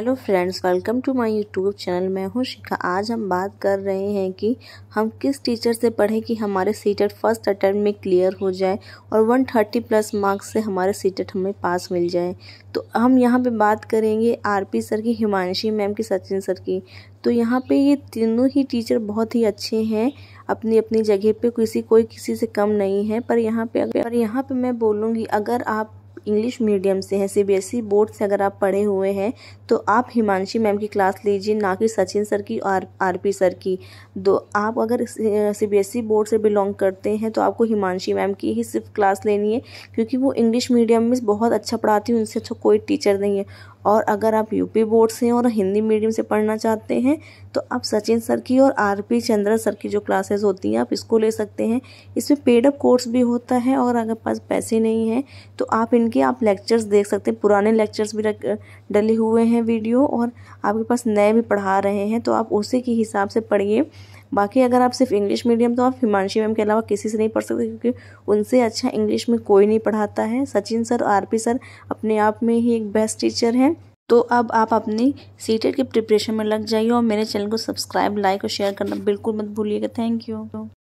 hello friends welcome to my YouTube channel मैं हूं शिखा आज हम बात कर रहे हैं कि हम किस टीचर से पढ़ें कि हमारे सीटेट फर्स्ट अटेम्प्ट में क्लियर हो जाए और 130 प्लस मार्क्स से हमारे सीटेट हमें पास मिल जाए तो हम यहां पे बात करेंगे आरपी सर की हिमांशी मैम की सचिन सर की तो यहाँ पे ये तीनों ही टीचर बहुत ही अच्छे हैं अपनी अपनी जगह पे किसी कोई किसी से कम नहीं है पर यहाँ पे पर यहाँ पे मैं बोलूँगी अगर आप इंग्लिश मीडियम से हैं सीबीएसई e बोर्ड से अगर आप पढ़े हुए हैं तो आप हिमांशी मैम की क्लास लीजिए ना कि सचिन सर की और आर पी सर की दो आप अगर सीबीएसई e बोर्ड से बिलोंग करते हैं तो आपको हिमांशी मैम की ही सिर्फ क्लास लेनी है क्योंकि वो इंग्लिश मीडियम में बहुत अच्छा पढ़ाती हैं उनसे अच्छा कोई टीचर नहीं है और अगर आप यूपी बोर्ड से हैं और हिंदी मीडियम से पढ़ना चाहते हैं तो आप सचिन सर की और आर पी चंद्रा सर की जो क्लासेस होती हैं आप इसको ले सकते हैं इसमें पेडअप कोर्स भी होता है और अगर पास पैसे नहीं हैं तो आप इनके आप लेक्चर्स देख सकते हैं पुराने लेक्चर्स भी डले हुए हैं वीडियो और आपके पास नए भी पढ़ा रहे हैं तो आप उसी के हिसाब से पढ़िए बाकी अगर आप सिर्फ इंग्लिश मीडियम तो आप हिमांशी मैम के अलावा किसी से नहीं पढ़ सकते क्योंकि उनसे अच्छा इंग्लिश में कोई नहीं पढ़ाता है Sachin sir R P sir अपने आप में ही एक बेस्ट टीचर हैं तो अब आप अपनी सीटेट की प्रिपरेशन में लग जाइए और मेरे चैनल को सब्सक्राइब लाइक और शेयर करना बिल्कुल मत भूलिएगा थैंक यू